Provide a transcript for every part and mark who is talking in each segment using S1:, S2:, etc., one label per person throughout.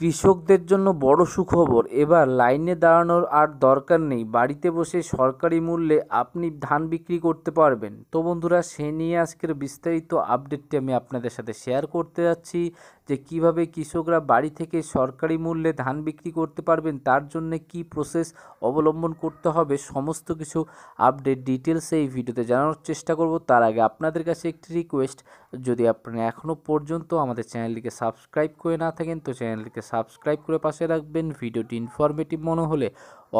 S1: কৃষকদের জন্য বড় সুখবর এবার লাইনে দাঁড়ানোর আর দরকার নেই বাড়িতে বসে সরকারি মূল্যে আপনি ধান বিক্রি করতে পারবেন তো বন্ধুরা সে নিয়ে আজকের বিস্তারিত আপডেটটি আমি আপনাদের সাথে শেয়ার করতে যাচ্ছি যে কিভাবে কৃষকরা বাড়ি থেকে সরকারি মূল্যে ধান বিক্রি করতে পারবেন তার জন্য কি প্রসেস অবলম্বন করতে হবে সমস্ত কিছু আপডেট ডিটেলস এই ভিডিওতে জানানোর চেষ্টা করব তার আগে আপনাদের কাছে একটি রিকোয়েস্ট যদি আপনি এখনও পর্যন্ত আমাদের চ্যানেলটিকে সাবস্ক্রাইব করে না থাকেন তো চ্যানেলটিকে সাবস্ক্রাইব করে পাশে রাখবেন ভিডিওটি ইনফরমেটিভ মনে হলে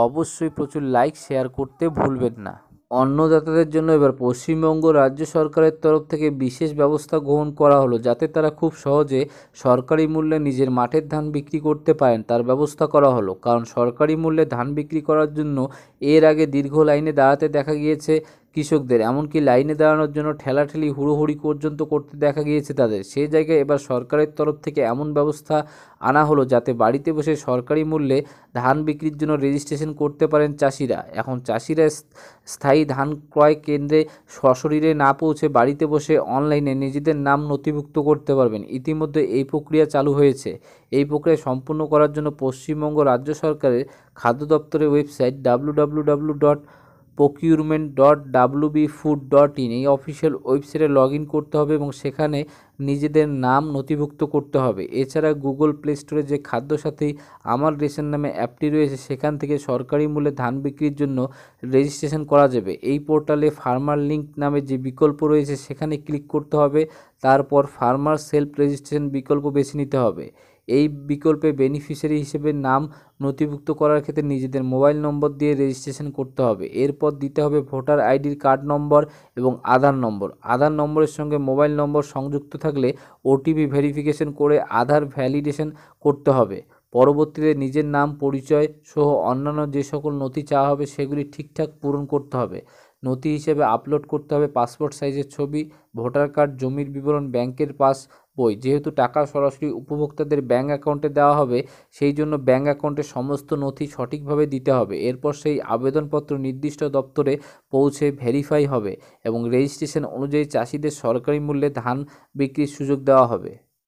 S1: অবশ্যই প্রচুর লাইক শেয়ার করতে ভুলবেন না অন্য যাতায়াতের জন্য এবার পশ্চিমবঙ্গ রাজ্য সরকারের তরফ থেকে বিশেষ ব্যবস্থা গ্রহণ করা হলো যাতে তারা খুব সহজে সরকারি মূল্যে নিজের মাঠের ধান বিক্রি করতে পারেন তার ব্যবস্থা করা হলো কারণ সরকারি মূল্যে ধান বিক্রি করার জন্য এর আগে দীর্ঘ লাইনে দাঁড়াতে দেখা গিয়েছে কৃষকদের এমনকি লাইনে দাঁড়ানোর জন্য ঠেলাঠেলি হুড়োহুড়ি পর্যন্ত করতে দেখা গিয়েছে তাদের সেই জায়গায় এবার সরকারের তরফ থেকে এমন ব্যবস্থা আনা হলো যাতে বাড়িতে বসে সরকারি মূল্যে ধান বিক্রির জন্য রেজিস্ট্রেশন করতে পারেন চাষিরা এখন চাষিরা স্থায়ী ধান ক্রয় কেন্দ্রে সশরীরে না পৌঁছে বাড়িতে বসে অনলাইনে নিজেদের নাম নথিভুক্ত করতে পারবেন ইতিমধ্যে এই প্রক্রিয়া চালু হয়েছে এই প্রক্রিয়া সম্পূর্ণ করার জন্য পশ্চিমবঙ্গ রাজ্য সরকারের খাদ্য দপ্তরের website W W W dot procurement dot WB food dot in এই অফিসিয়াল ওয়েবসাইটে লগ করতে হবে এবং সেখানে নিজেদের নাম নথিভুক্ত করতে হবে এছাড়া গুগল প্লে স্টোরে যে খাদ্য সাথী আমার রেশন নামে অ্যাপটি রয়েছে সেখান থেকে সরকারি মূল্যে ধান বিক্রির জন্য রেজিস্ট্রেশন করা যাবে এই পোর্টালে ফার্মার লিঙ্ক নামে যে বিকল্প রয়েছে সেখানে ক্লিক করতে হবে তারপর ফার্মার সেলফ রেজিস্ট্রেশন বিকল্প বেছে নিতে হবে এই বিকল্পে বেনিফিশিয়ারি হিসেবে নাম নথিভুক্ত করার ক্ষেত্রে নিজেদের মোবাইল নম্বর দিয়ে রেজিস্ট্রেশন করতে হবে এরপর দিতে হবে ভোটার আইডির কার্ড নম্বর এবং আধার নম্বর আধার নম্বরের সঙ্গে মোবাইল নম্বর সংযুক্ত থাকলে ওটিপি ভেরিফিকেশন করে আধার ভ্যালিডেশন করতে হবে পরবর্তীতে নিজের নাম পরিচয় সহ অন্যান্য যে সকল নথি চাওয়া হবে সেগুলি ঠিকঠাক পূরণ করতে হবে নথি হিসেবে আপলোড করতে হবে পাসপোর্ট সাইজের ছবি ভোটার কার্ড জমির বিবরণ ব্যাংকের পাস বই যেহেতু টাকা সরাসরি উপভোক্তাদের ব্যাঙ্ক অ্যাকাউন্টে দেওয়া হবে সেই জন্য ব্যাঙ্ক অ্যাকাউন্টে সমস্ত নথি সঠিকভাবে দিতে হবে এরপর সেই আবেদনপত্র নির্দিষ্ট দপ্তরে পৌঁছে ভেরিফাই হবে এবং রেজিস্ট্রেশন অনুযায়ী চাষিদের সরকারি মূল্যে ধান বিক্রির সুযোগ দেওয়া হবে